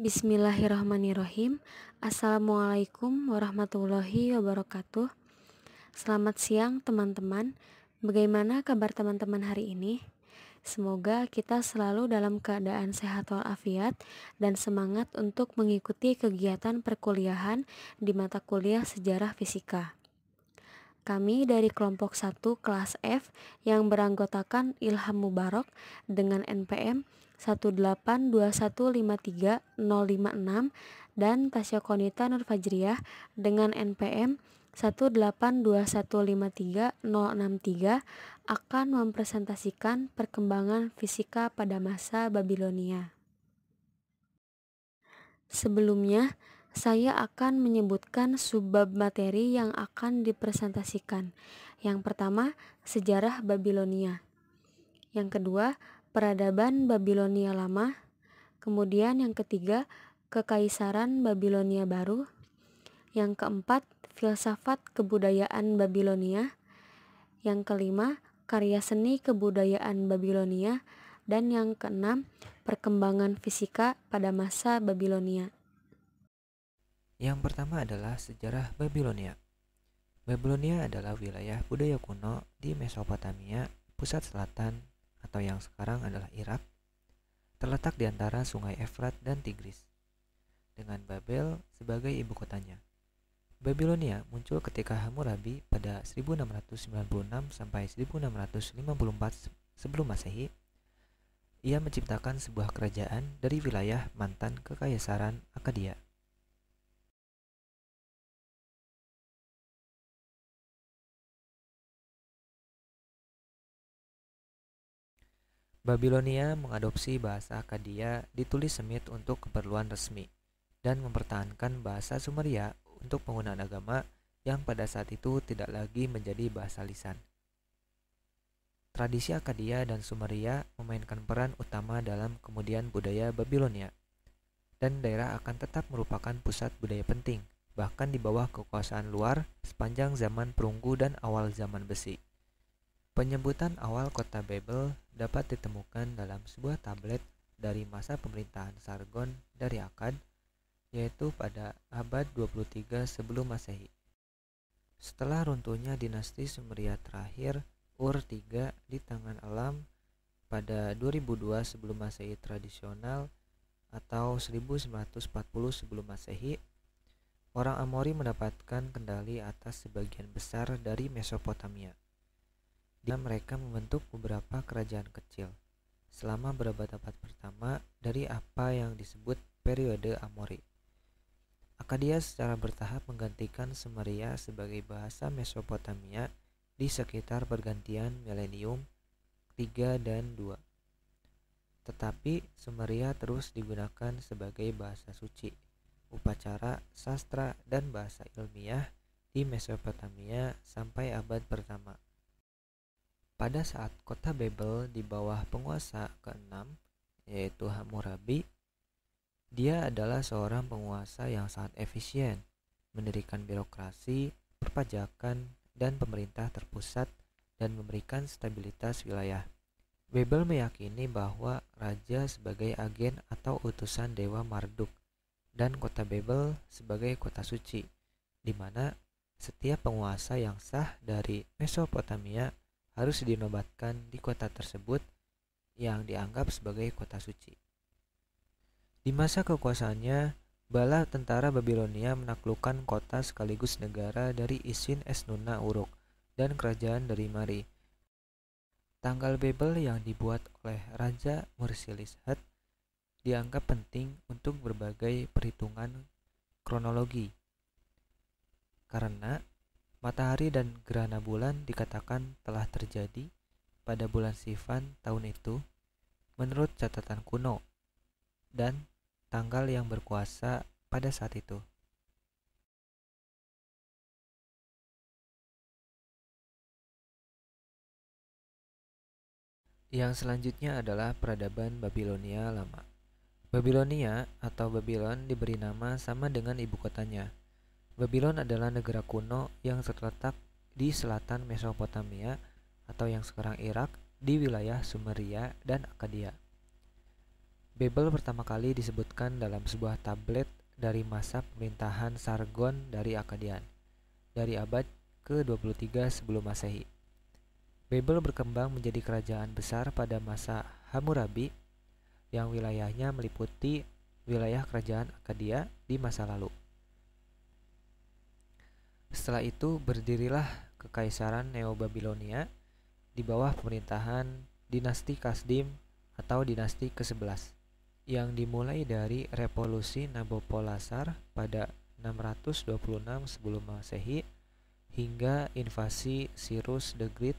Bismillahirrahmanirrahim Assalamualaikum warahmatullahi wabarakatuh Selamat siang teman-teman Bagaimana kabar teman-teman hari ini? Semoga kita selalu dalam keadaan sehat walafiat dan semangat untuk mengikuti kegiatan perkuliahan di mata kuliah Sejarah Fisika. Kami dari kelompok 1 kelas F yang beranggotakan Ilham Mubarok dengan NPM 182153056 dan Tasya Konita Nur Fajriah dengan NPM 182153063 akan mempresentasikan perkembangan fisika pada masa Babilonia. Sebelumnya, saya akan menyebutkan subbab materi yang akan dipresentasikan. Yang pertama, sejarah Babilonia. Yang kedua, peradaban Babilonia lama, kemudian yang ketiga kekaisaran Babilonia baru, yang keempat filsafat kebudayaan Babilonia, yang kelima karya seni kebudayaan Babilonia, dan yang keenam perkembangan fisika pada masa Babilonia. Yang pertama adalah sejarah Babilonia. Babilonia adalah wilayah budaya kuno di Mesopotamia, pusat selatan atau yang sekarang adalah Irak, terletak di antara sungai Efrat dan Tigris, dengan Babel sebagai ibu kotanya. Babilonia muncul ketika Hammurabi pada 1696 sampai 1654 sebelum Masehi. Ia menciptakan sebuah kerajaan dari wilayah mantan kekaisaran Akadia. Babilonia mengadopsi bahasa Akadia ditulis Semit untuk keperluan resmi dan mempertahankan bahasa Sumeria untuk penggunaan agama yang pada saat itu tidak lagi menjadi bahasa lisan. Tradisi Akadia dan Sumeria memainkan peran utama dalam kemudian budaya Babilonia, dan daerah akan tetap merupakan pusat budaya penting, bahkan di bawah kekuasaan luar sepanjang zaman perunggu dan awal zaman besi. Penyebutan awal kota Babel dapat ditemukan dalam sebuah tablet dari masa pemerintahan Sargon dari Akkad, yaitu pada abad 23 sebelum Masehi. Setelah runtuhnya dinasti Sumeria terakhir, Ur III di tangan Alam pada 2002 sebelum Masehi tradisional atau 1940 sebelum Masehi, orang Amori mendapatkan kendali atas sebagian besar dari Mesopotamia dan mereka membentuk beberapa kerajaan kecil selama berabad-abad pertama dari apa yang disebut periode Amori. Akadia secara bertahap menggantikan Sumeria sebagai bahasa Mesopotamia di sekitar pergantian milenium 3 dan 2. Tetapi Sumeria terus digunakan sebagai bahasa suci, upacara, sastra, dan bahasa ilmiah di Mesopotamia sampai abad pertama. Pada saat kota Babel di bawah penguasa keenam, yaitu Hammurabi, dia adalah seorang penguasa yang sangat efisien, mendirikan birokrasi, perpajakan, dan pemerintah terpusat dan memberikan stabilitas wilayah. Babel meyakini bahwa raja sebagai agen atau utusan dewa Marduk dan kota Babel sebagai kota suci, di mana setiap penguasa yang sah dari Mesopotamia harus dinobatkan di kota tersebut yang dianggap sebagai kota suci. Di masa kekuasaannya, bala tentara Babilonia menaklukkan kota sekaligus negara dari Isin Esnuna Uruk dan kerajaan dari Mari. Tanggal Babel yang dibuat oleh Raja Hat dianggap penting untuk berbagai perhitungan kronologi. Karena Matahari dan gerhana bulan dikatakan telah terjadi pada bulan Sivan tahun itu menurut catatan kuno dan tanggal yang berkuasa pada saat itu. Yang selanjutnya adalah peradaban Babilonia lama. Babilonia atau Babylon diberi nama sama dengan ibu kotanya, Babylon adalah negara kuno yang terletak di selatan Mesopotamia atau yang sekarang Irak di wilayah Sumeria dan Akadia. Babel pertama kali disebutkan dalam sebuah tablet dari masa pemerintahan Sargon dari Akadian dari abad ke-23 sebelum Masehi. Babel berkembang menjadi kerajaan besar pada masa Hammurabi yang wilayahnya meliputi wilayah kerajaan Akadia di masa lalu. Setelah itu berdirilah kekaisaran Neo-Babilonia di bawah pemerintahan dinasti Kasdim atau dinasti ke-11 yang dimulai dari revolusi Nabopolassar pada 626 sebelum Masehi hingga invasi Cyrus the Great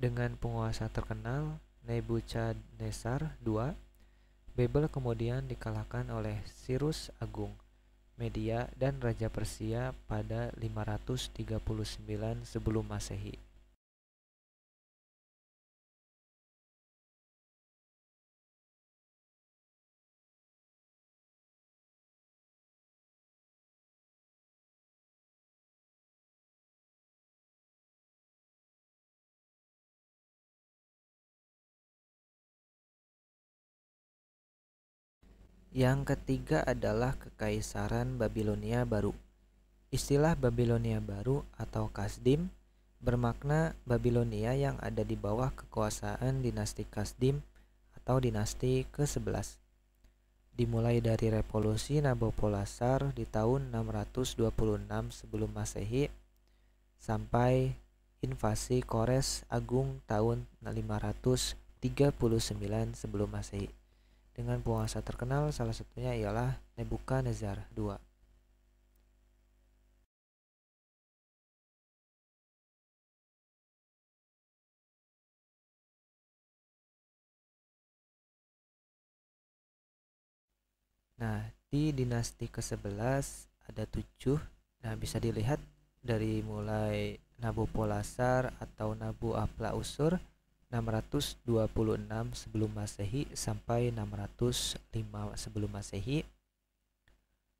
dengan penguasa terkenal Nebuchadnezzar II. Babel kemudian dikalahkan oleh Cyrus Agung Media dan Raja Persia pada 539 sebelum Masehi. Yang ketiga adalah Kekaisaran Babilonia Baru. Istilah Babilonia Baru atau Kasdim bermakna Babilonia yang ada di bawah kekuasaan dinasti Kasdim atau dinasti ke-11. Dimulai dari revolusi Nabopolassar di tahun 626 sebelum Masehi sampai invasi Kores Agung tahun 539 sebelum Masehi dengan penguasa terkenal salah satunya ialah Nebukadnezar II. Nah, di dinasti ke-11 ada tujuh. Nah, bisa dilihat dari mulai Nabu Polasar atau Nabu Apla 626 sebelum Masehi sampai 605 sebelum Masehi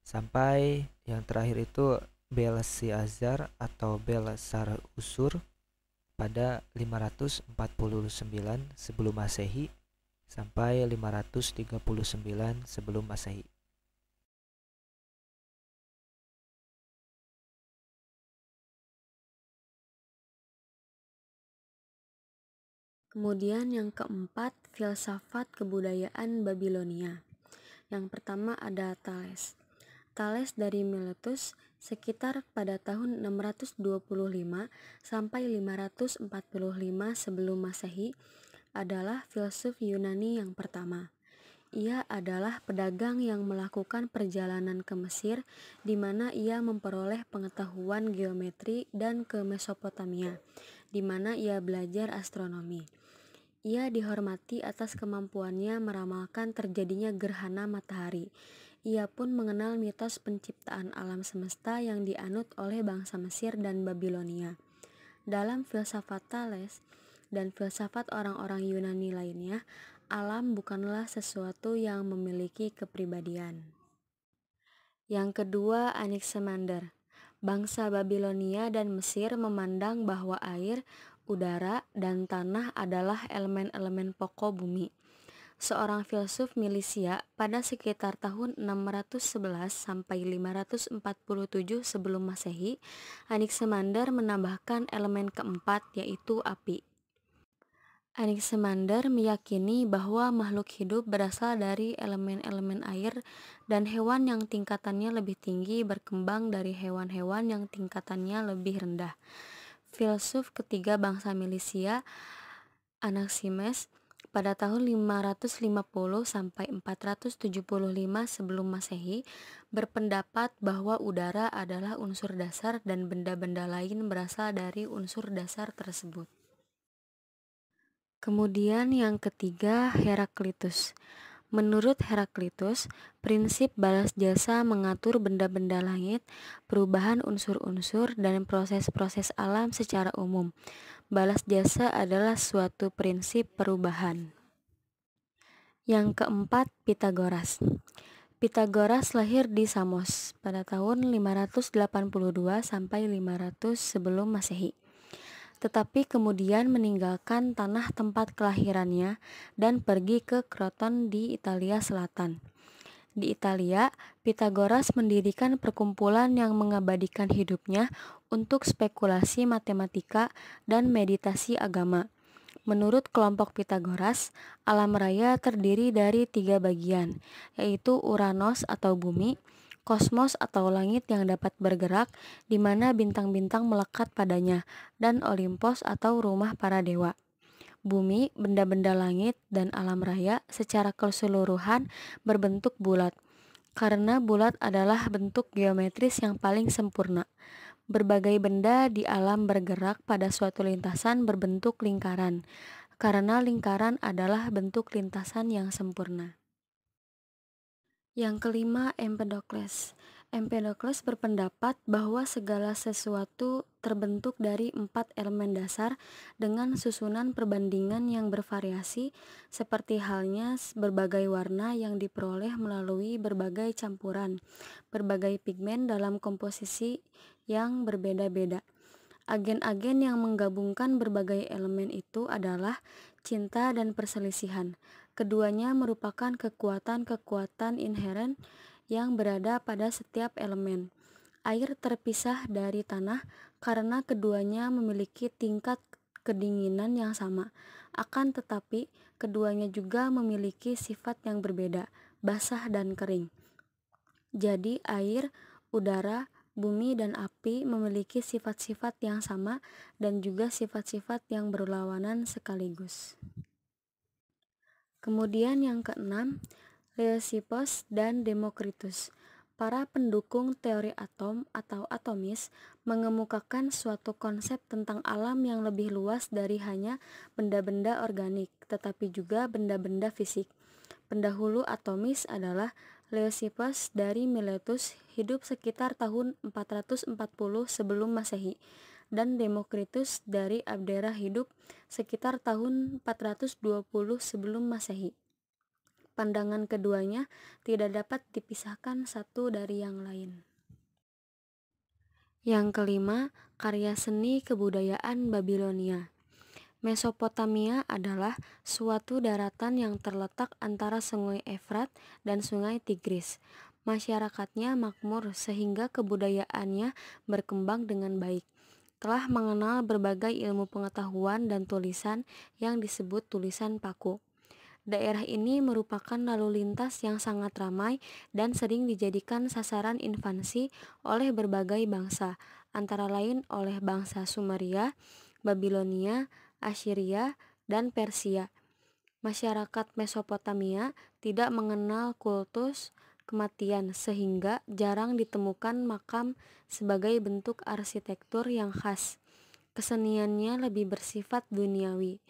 sampai yang terakhir itu Belsiazar atau Belsar Usur pada 549 sebelum Masehi sampai 539 sebelum Masehi. Kemudian yang keempat, filsafat kebudayaan Babilonia. Yang pertama ada Thales. Thales dari Miletus sekitar pada tahun 625 sampai 545 sebelum Masehi adalah filsuf Yunani yang pertama. Ia adalah pedagang yang melakukan perjalanan ke Mesir di mana ia memperoleh pengetahuan geometri dan ke Mesopotamia di mana ia belajar astronomi. Ia dihormati atas kemampuannya meramalkan terjadinya gerhana matahari. Ia pun mengenal mitos penciptaan alam semesta yang dianut oleh bangsa Mesir dan Babilonia. Dalam filsafat Thales dan filsafat orang-orang Yunani lainnya, alam bukanlah sesuatu yang memiliki kepribadian. Yang kedua, Anaximander. Bangsa Babilonia dan Mesir memandang bahwa air udara, dan tanah adalah elemen-elemen pokok bumi. Seorang filsuf Milisia pada sekitar tahun 611 sampai 547 sebelum Masehi, Anaximander menambahkan elemen keempat yaitu api. Anaximander meyakini bahwa makhluk hidup berasal dari elemen-elemen air dan hewan yang tingkatannya lebih tinggi berkembang dari hewan-hewan yang tingkatannya lebih rendah filsuf ketiga bangsa Milisia, Anaximenes, pada tahun 550 sampai 475 sebelum Masehi berpendapat bahwa udara adalah unsur dasar dan benda-benda lain berasal dari unsur dasar tersebut. Kemudian yang ketiga Heraklitus. Menurut Heraklitus, prinsip balas jasa mengatur benda-benda langit, perubahan unsur-unsur, dan proses-proses alam secara umum. Balas jasa adalah suatu prinsip perubahan. Yang keempat, Pitagoras. Pitagoras lahir di Samos pada tahun 582 sampai 500 sebelum Masehi tetapi kemudian meninggalkan tanah tempat kelahirannya dan pergi ke Kroton di Italia Selatan. Di Italia, Pythagoras mendirikan perkumpulan yang mengabadikan hidupnya untuk spekulasi matematika dan meditasi agama. Menurut kelompok Pythagoras, alam raya terdiri dari tiga bagian, yaitu Uranus atau bumi, kosmos atau langit yang dapat bergerak, di mana bintang-bintang melekat padanya, dan Olimpos atau rumah para dewa. Bumi, benda-benda langit, dan alam raya secara keseluruhan berbentuk bulat, karena bulat adalah bentuk geometris yang paling sempurna. Berbagai benda di alam bergerak pada suatu lintasan berbentuk lingkaran, karena lingkaran adalah bentuk lintasan yang sempurna. Yang kelima, Empedokles. Empedokles berpendapat bahwa segala sesuatu terbentuk dari empat elemen dasar dengan susunan perbandingan yang bervariasi, seperti halnya berbagai warna yang diperoleh melalui berbagai campuran, berbagai pigmen dalam komposisi yang berbeda-beda. Agen-agen yang menggabungkan berbagai elemen itu adalah cinta dan perselisihan, Keduanya merupakan kekuatan-kekuatan inheren yang berada pada setiap elemen. Air terpisah dari tanah karena keduanya memiliki tingkat kedinginan yang sama. Akan tetapi, keduanya juga memiliki sifat yang berbeda, basah dan kering. Jadi, air, udara, bumi, dan api memiliki sifat-sifat yang sama dan juga sifat-sifat yang berlawanan sekaligus. Kemudian yang keenam, Leucippus dan Demokritus. Para pendukung teori atom atau atomis mengemukakan suatu konsep tentang alam yang lebih luas dari hanya benda-benda organik, tetapi juga benda-benda fisik. Pendahulu atomis adalah Leucippus dari Miletus hidup sekitar tahun 440 sebelum Masehi dan Demokritus dari Abdera hidup sekitar tahun 420 sebelum Masehi. Pandangan keduanya tidak dapat dipisahkan satu dari yang lain. Yang kelima, karya seni kebudayaan Babilonia. Mesopotamia adalah suatu daratan yang terletak antara Sungai Efrat dan Sungai Tigris. Masyarakatnya makmur sehingga kebudayaannya berkembang dengan baik telah mengenal berbagai ilmu pengetahuan dan tulisan yang disebut tulisan paku. Daerah ini merupakan lalu lintas yang sangat ramai dan sering dijadikan sasaran invasi oleh berbagai bangsa, antara lain oleh bangsa Sumeria, Babilonia, Assyria, dan Persia. Masyarakat Mesopotamia tidak mengenal kultus, kematian sehingga jarang ditemukan makam sebagai bentuk arsitektur yang khas. Keseniannya lebih bersifat duniawi,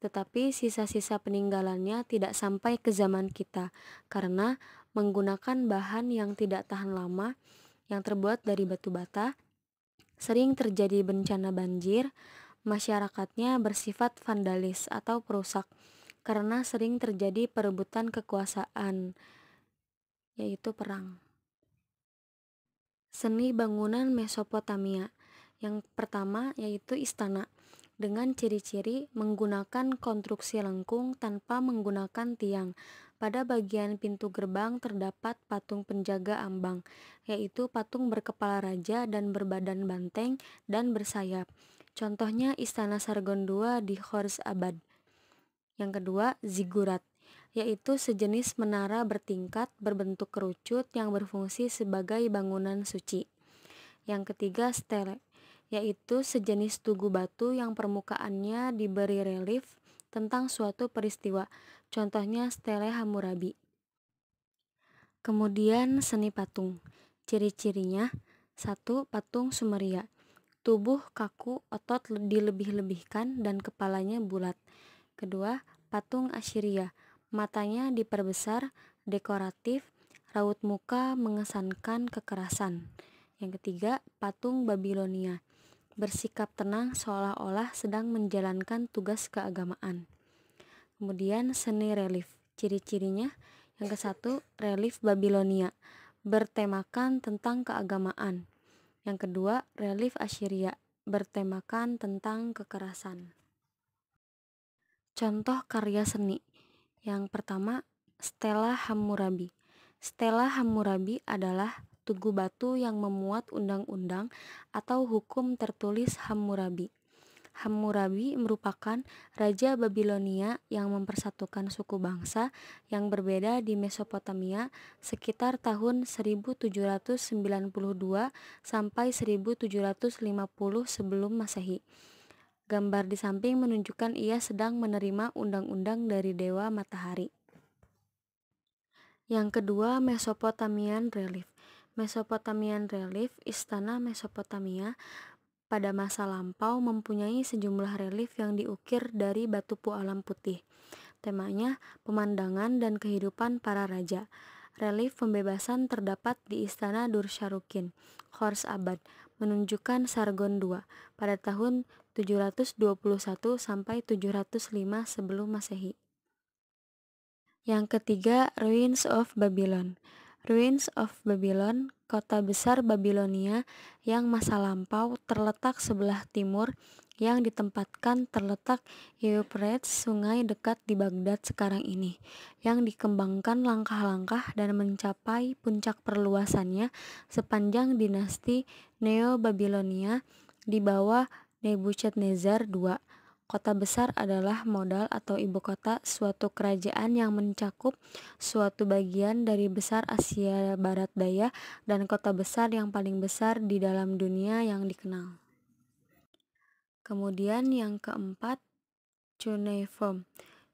tetapi sisa-sisa peninggalannya tidak sampai ke zaman kita karena menggunakan bahan yang tidak tahan lama yang terbuat dari batu bata. Sering terjadi bencana banjir, masyarakatnya bersifat vandalis atau perusak karena sering terjadi perebutan kekuasaan yaitu perang. Seni bangunan Mesopotamia yang pertama yaitu istana dengan ciri-ciri menggunakan konstruksi lengkung tanpa menggunakan tiang. Pada bagian pintu gerbang terdapat patung penjaga ambang, yaitu patung berkepala raja dan berbadan banteng dan bersayap. Contohnya Istana Sargon II di Khors Abad. Yang kedua, zigurat yaitu sejenis menara bertingkat berbentuk kerucut yang berfungsi sebagai bangunan suci. Yang ketiga, stele, yaitu sejenis tugu batu yang permukaannya diberi relief tentang suatu peristiwa, contohnya stele Hammurabi. Kemudian seni patung. Ciri-cirinya satu Patung Sumeria. Tubuh kaku, otot dilebih-lebihkan dan kepalanya bulat. Kedua, patung Assyria matanya diperbesar, dekoratif, raut muka mengesankan kekerasan. Yang ketiga, patung Babilonia bersikap tenang seolah-olah sedang menjalankan tugas keagamaan. Kemudian seni relief, ciri-cirinya yang ke satu relief Babilonia bertemakan tentang keagamaan. Yang kedua, relief Assyria bertemakan tentang kekerasan. Contoh karya seni yang pertama, Stella Hammurabi. Stella Hammurabi adalah tugu batu yang memuat undang-undang atau hukum tertulis Hammurabi. Hammurabi merupakan raja Babilonia yang mempersatukan suku bangsa yang berbeda di Mesopotamia sekitar tahun 1792 sampai 1750 sebelum Masehi. Gambar di samping menunjukkan ia sedang menerima undang-undang dari Dewa Matahari. Yang kedua, Mesopotamian Relief. Mesopotamian Relief, Istana Mesopotamia, pada masa lampau mempunyai sejumlah relief yang diukir dari batu pualam putih. Temanya pemandangan dan kehidupan para raja. Relief pembebasan terdapat di Istana Dursharukin, Khors Abad, menunjukkan Sargon II pada tahun 721 sampai 705 sebelum Masehi. Yang ketiga, Ruins of Babylon. Ruins of Babylon, kota besar Babylonia yang masa lampau terletak sebelah timur yang ditempatkan terletak Euphrates, sungai dekat di Baghdad sekarang ini, yang dikembangkan langkah-langkah dan mencapai puncak perluasannya sepanjang dinasti neo babylonia di bawah Nebuchadnezzar II. Kota besar adalah modal atau ibu kota suatu kerajaan yang mencakup suatu bagian dari besar Asia Barat Daya dan kota besar yang paling besar di dalam dunia yang dikenal. Kemudian yang keempat, cuneiform.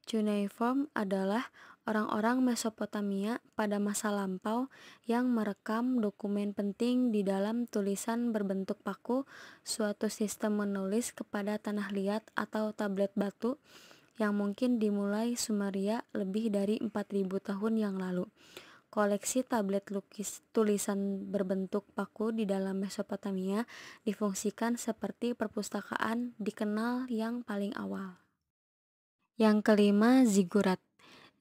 Cuneiform adalah orang-orang Mesopotamia pada masa lampau yang merekam dokumen penting di dalam tulisan berbentuk paku, suatu sistem menulis kepada tanah liat atau tablet batu yang mungkin dimulai Sumeria lebih dari 4000 tahun yang lalu. Koleksi tablet lukis tulisan berbentuk paku di dalam Mesopotamia difungsikan seperti perpustakaan dikenal yang paling awal. Yang kelima, zigurat.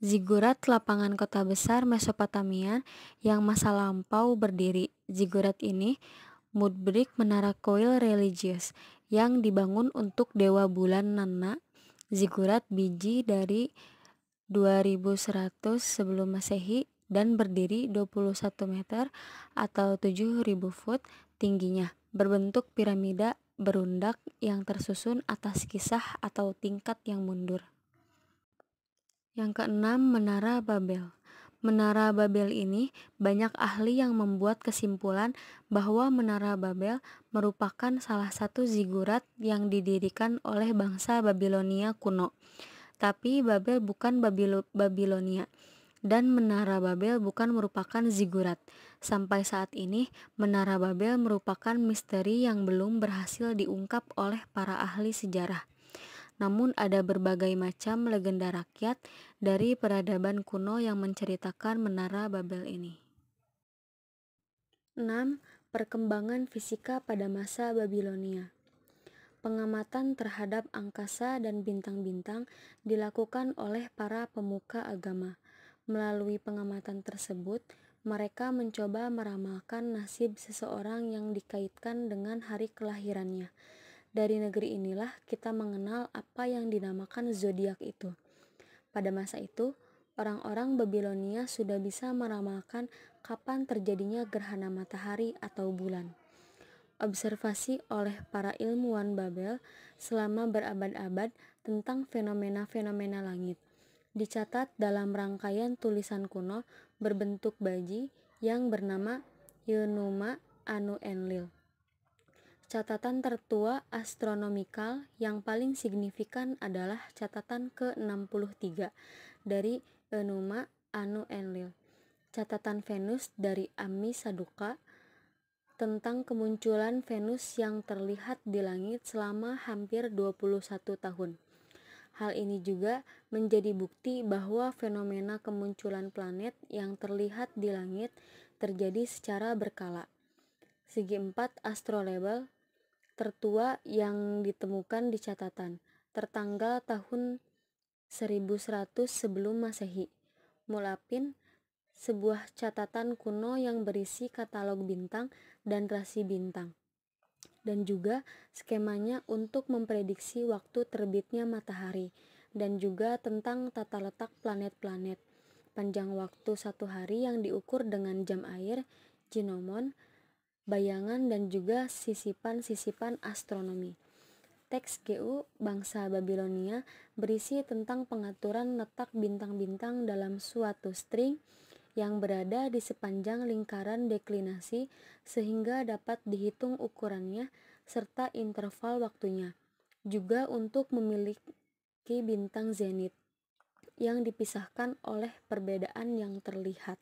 Zigurat lapangan kota besar Mesopotamia yang masa lampau berdiri. Zigurat ini mudbrik menara koil religius yang dibangun untuk dewa bulan Nana. Zigurat biji dari 2100 sebelum Masehi dan berdiri 21 meter atau 7000 foot tingginya, berbentuk piramida berundak yang tersusun atas kisah atau tingkat yang mundur. Yang keenam, Menara Babel. Menara Babel ini banyak ahli yang membuat kesimpulan bahwa Menara Babel merupakan salah satu zigurat yang didirikan oleh bangsa Babilonia kuno. Tapi Babel bukan Babilo Babilonia dan Menara Babel bukan merupakan zigurat. Sampai saat ini, Menara Babel merupakan misteri yang belum berhasil diungkap oleh para ahli sejarah. Namun ada berbagai macam legenda rakyat dari peradaban kuno yang menceritakan menara Babel ini. 6. Perkembangan fisika pada masa Babilonia. Pengamatan terhadap angkasa dan bintang-bintang dilakukan oleh para pemuka agama. Melalui pengamatan tersebut, mereka mencoba meramalkan nasib seseorang yang dikaitkan dengan hari kelahirannya. Dari negeri inilah kita mengenal apa yang dinamakan zodiak itu. Pada masa itu, orang-orang Babilonia sudah bisa meramalkan kapan terjadinya gerhana matahari atau bulan. Observasi oleh para ilmuwan Babel selama berabad-abad tentang fenomena-fenomena langit dicatat dalam rangkaian tulisan kuno berbentuk baji yang bernama Yunuma Anu Enlil. Catatan tertua astronomikal yang paling signifikan adalah catatan ke-63 dari Enuma Anu Enlil. Catatan Venus dari Ami Saduka tentang kemunculan Venus yang terlihat di langit selama hampir 21 tahun. Hal ini juga menjadi bukti bahwa fenomena kemunculan planet yang terlihat di langit terjadi secara berkala. Segi 4 astrolabel tertua yang ditemukan di catatan, tertanggal tahun 1100 sebelum Masehi. Mulapin, sebuah catatan kuno yang berisi katalog bintang dan rasi bintang. Dan juga skemanya untuk memprediksi waktu terbitnya matahari dan juga tentang tata letak planet-planet. Panjang waktu satu hari yang diukur dengan jam air, jinomon, bayangan dan juga sisipan-sisipan astronomi. Teks GU bangsa Babilonia berisi tentang pengaturan letak bintang-bintang dalam suatu string yang berada di sepanjang lingkaran deklinasi sehingga dapat dihitung ukurannya serta interval waktunya. Juga untuk memiliki bintang zenit yang dipisahkan oleh perbedaan yang terlihat.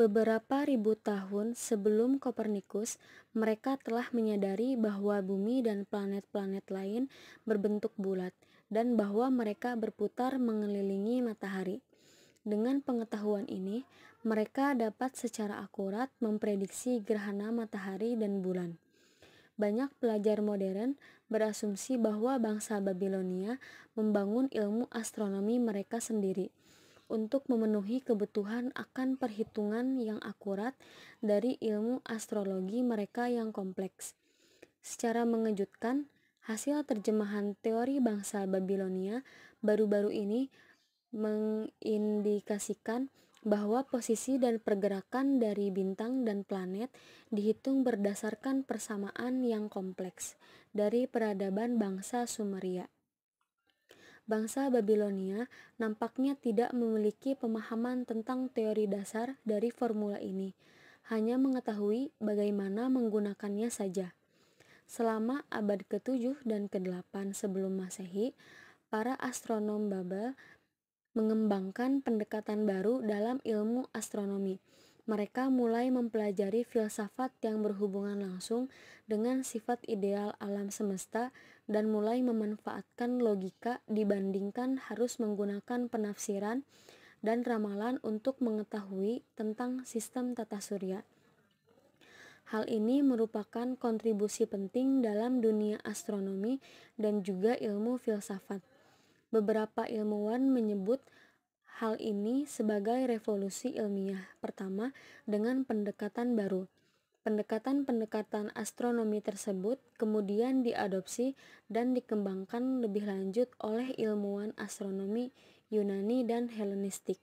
Beberapa ribu tahun sebelum Kopernikus, mereka telah menyadari bahwa bumi dan planet-planet lain berbentuk bulat dan bahwa mereka berputar mengelilingi matahari. Dengan pengetahuan ini, mereka dapat secara akurat memprediksi gerhana matahari dan bulan. Banyak pelajar modern berasumsi bahwa bangsa Babilonia membangun ilmu astronomi mereka sendiri untuk memenuhi kebutuhan akan perhitungan yang akurat dari ilmu astrologi mereka yang kompleks. Secara mengejutkan, hasil terjemahan teori bangsa Babilonia baru-baru ini mengindikasikan bahwa posisi dan pergerakan dari bintang dan planet dihitung berdasarkan persamaan yang kompleks dari peradaban bangsa Sumeria bangsa Babilonia nampaknya tidak memiliki pemahaman tentang teori dasar dari formula ini, hanya mengetahui bagaimana menggunakannya saja. Selama abad ke-7 dan ke-8 sebelum Masehi, para astronom Babel mengembangkan pendekatan baru dalam ilmu astronomi mereka mulai mempelajari filsafat yang berhubungan langsung dengan sifat ideal alam semesta dan mulai memanfaatkan logika dibandingkan harus menggunakan penafsiran dan ramalan untuk mengetahui tentang sistem tata surya. Hal ini merupakan kontribusi penting dalam dunia astronomi dan juga ilmu filsafat. Beberapa ilmuwan menyebut hal ini sebagai revolusi ilmiah pertama dengan pendekatan baru Pendekatan-pendekatan astronomi tersebut kemudian diadopsi dan dikembangkan lebih lanjut oleh ilmuwan astronomi Yunani dan Helenistik.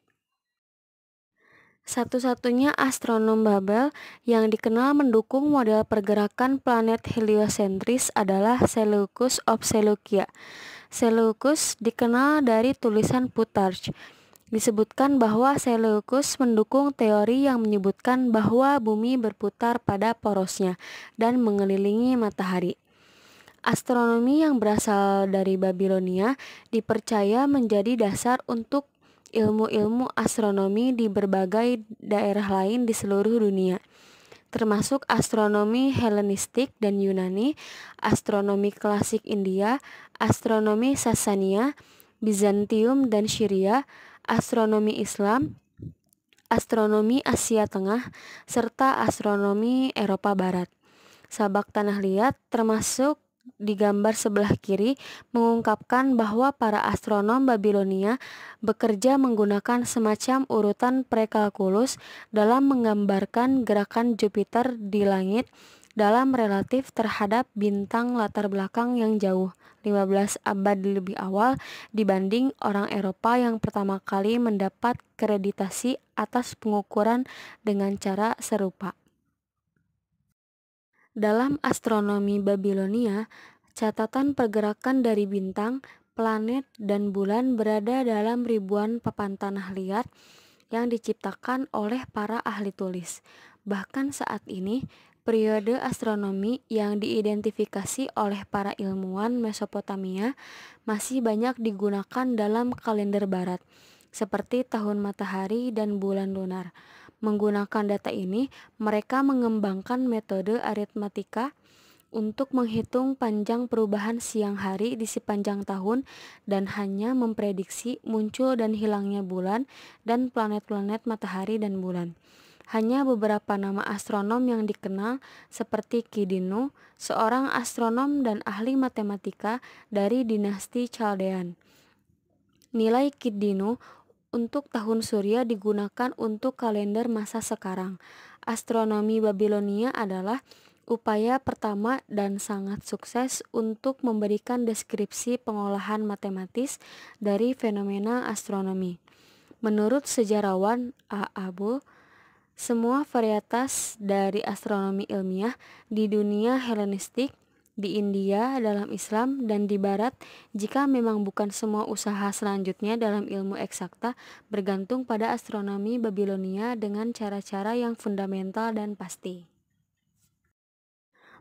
Satu-satunya astronom Babel yang dikenal mendukung model pergerakan planet heliosentris adalah Seleucus of Seleucia. Seleucus dikenal dari tulisan Plutarch disebutkan bahwa Seleucus mendukung teori yang menyebutkan bahwa bumi berputar pada porosnya dan mengelilingi matahari. Astronomi yang berasal dari Babilonia dipercaya menjadi dasar untuk ilmu-ilmu astronomi di berbagai daerah lain di seluruh dunia termasuk astronomi Helenistik dan Yunani, astronomi klasik India, astronomi Sasania, Bizantium dan Syria, astronomi Islam, astronomi Asia Tengah, serta astronomi Eropa Barat. Sabak tanah liat termasuk di gambar sebelah kiri mengungkapkan bahwa para astronom Babilonia bekerja menggunakan semacam urutan prekalkulus dalam menggambarkan gerakan Jupiter di langit dalam relatif terhadap bintang latar belakang yang jauh 15 abad lebih awal dibanding orang Eropa yang pertama kali mendapat kreditasi atas pengukuran dengan cara serupa. Dalam astronomi Babilonia, catatan pergerakan dari bintang, planet, dan bulan berada dalam ribuan papan tanah liat yang diciptakan oleh para ahli tulis. Bahkan saat ini, periode astronomi yang diidentifikasi oleh para ilmuwan Mesopotamia masih banyak digunakan dalam kalender barat, seperti tahun matahari dan bulan lunar. Menggunakan data ini, mereka mengembangkan metode aritmatika untuk menghitung panjang perubahan siang hari di sepanjang tahun dan hanya memprediksi muncul dan hilangnya bulan dan planet-planet matahari dan bulan. Hanya beberapa nama astronom yang dikenal seperti Kidinu, seorang astronom dan ahli matematika dari dinasti Chaldean. Nilai Kidinu untuk tahun surya digunakan untuk kalender masa sekarang. Astronomi Babilonia adalah upaya pertama dan sangat sukses untuk memberikan deskripsi pengolahan matematis dari fenomena astronomi. Menurut sejarawan A. Abu, semua varietas dari astronomi ilmiah di dunia Helenistik, di India, dalam Islam, dan di Barat, jika memang bukan semua usaha selanjutnya dalam ilmu eksakta, bergantung pada astronomi Babilonia dengan cara-cara yang fundamental dan pasti.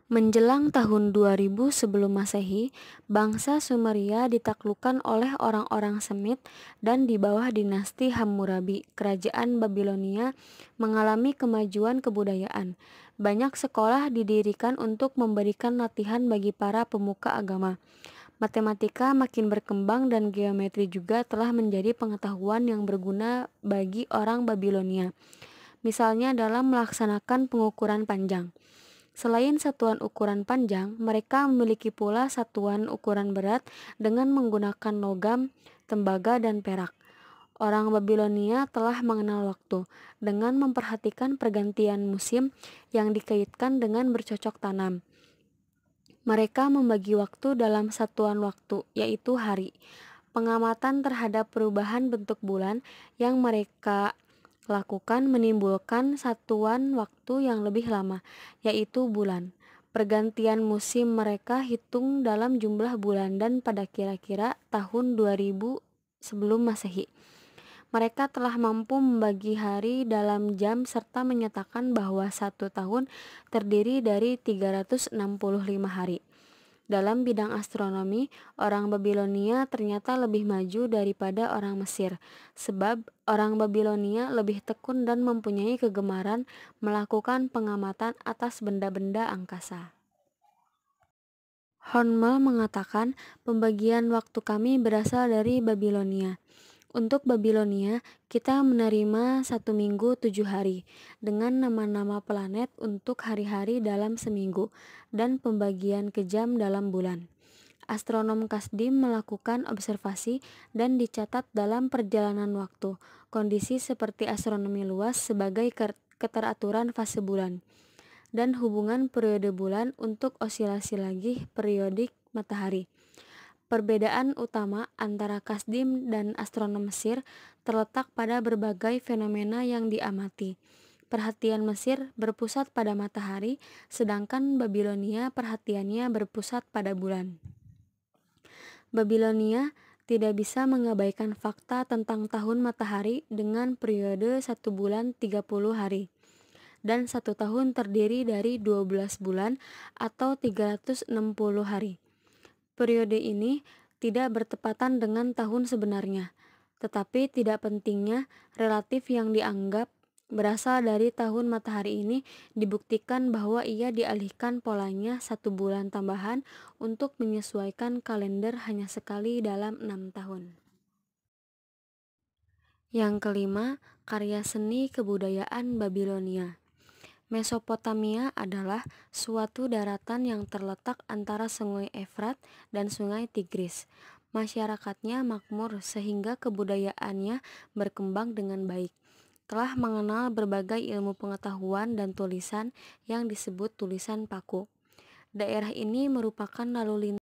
Menjelang tahun 2000 sebelum Masehi, bangsa Sumeria ditaklukkan oleh orang-orang Semit dan di bawah dinasti Hammurabi, kerajaan Babilonia mengalami kemajuan kebudayaan. Banyak sekolah didirikan untuk memberikan latihan bagi para pemuka agama. Matematika makin berkembang dan geometri juga telah menjadi pengetahuan yang berguna bagi orang Babilonia. Misalnya dalam melaksanakan pengukuran panjang. Selain satuan ukuran panjang, mereka memiliki pula satuan ukuran berat dengan menggunakan logam, tembaga, dan perak. Orang Babilonia telah mengenal waktu dengan memperhatikan pergantian musim yang dikaitkan dengan bercocok tanam. Mereka membagi waktu dalam satuan waktu, yaitu hari. Pengamatan terhadap perubahan bentuk bulan yang mereka lakukan menimbulkan satuan waktu yang lebih lama, yaitu bulan. Pergantian musim mereka hitung dalam jumlah bulan dan pada kira-kira tahun 2000 sebelum Masehi. Mereka telah mampu membagi hari dalam jam serta menyatakan bahwa satu tahun terdiri dari 365 hari. Dalam bidang astronomi, orang Babilonia ternyata lebih maju daripada orang Mesir, sebab orang Babilonia lebih tekun dan mempunyai kegemaran melakukan pengamatan atas benda-benda angkasa. Hornmel mengatakan pembagian waktu kami berasal dari Babilonia. Untuk Babilonia, kita menerima satu minggu tujuh hari dengan nama-nama planet untuk hari-hari dalam seminggu dan pembagian ke jam dalam bulan astronom Kasdim melakukan observasi dan dicatat dalam perjalanan waktu, kondisi seperti astronomi luas sebagai keteraturan fase bulan, dan hubungan periode bulan untuk osilasi lagi periodik matahari. Perbedaan utama antara Kasdim dan astronom Mesir terletak pada berbagai fenomena yang diamati. Perhatian Mesir berpusat pada matahari, sedangkan Babilonia perhatiannya berpusat pada bulan. Babilonia tidak bisa mengabaikan fakta tentang tahun matahari dengan periode satu bulan 30 hari dan satu tahun terdiri dari 12 bulan atau 360 hari periode ini tidak bertepatan dengan tahun sebenarnya, tetapi tidak pentingnya relatif yang dianggap berasal dari tahun matahari ini dibuktikan bahwa ia dialihkan polanya satu bulan tambahan untuk menyesuaikan kalender hanya sekali dalam enam tahun. Yang kelima, karya seni kebudayaan Babilonia. Mesopotamia adalah suatu daratan yang terletak antara Sungai Efrat dan Sungai Tigris. Masyarakatnya makmur sehingga kebudayaannya berkembang dengan baik. Telah mengenal berbagai ilmu pengetahuan dan tulisan yang disebut tulisan paku. Daerah ini merupakan lalu lintas